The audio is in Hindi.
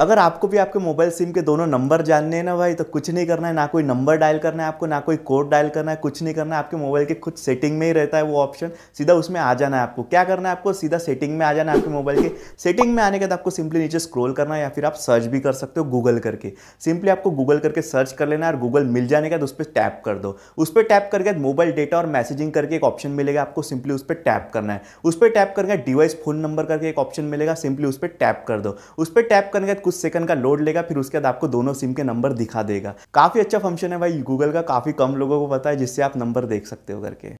अगर आपको भी आपके मोबाइल सिम के दोनों नंबर जानने हैं ना भाई तो कुछ नहीं करना है ना कोई नंबर डायल करना है आपको ना कोई कोड डायल करना है कुछ नहीं करना है आपके मोबाइल के खुद सेटिंग में ही रहता है वो ऑप्शन सीधा उसमें आ जाना है आपको क्या करना है आपको सीधा सेटिंग में आ जाना है आपके मोबाइल के सेटिंग में आने के बाद आपको सिंपली नीचे स्क्रोल करना है या फिर आप सर्च भी कर सकते हो गूगल करके सिंपली आपको गूगल करके सर्च कर लेना है और गूगल मिल जाने के बाद उस पर टैप कर दो उस पर टैप करके मोबाइल डेटा और मैसेजिंग करके एक ऑप्शन मिलेगा आपको सिंपली उस पर टैप करना है उस पर टैप करके डिवाइस फोन नंबर करके एक ऑप्शन मिलेगा सिंपली उस पर टैप कर दो उस पर टैप करने के बाद कुछ सेकंड का लोड लेगा फिर उसके बाद आपको दोनों सिम के नंबर दिखा देगा काफ़ी अच्छा फंक्शन है भाई गूगल का काफ़ी कम लोगों को पता है जिससे आप नंबर देख सकते हो करके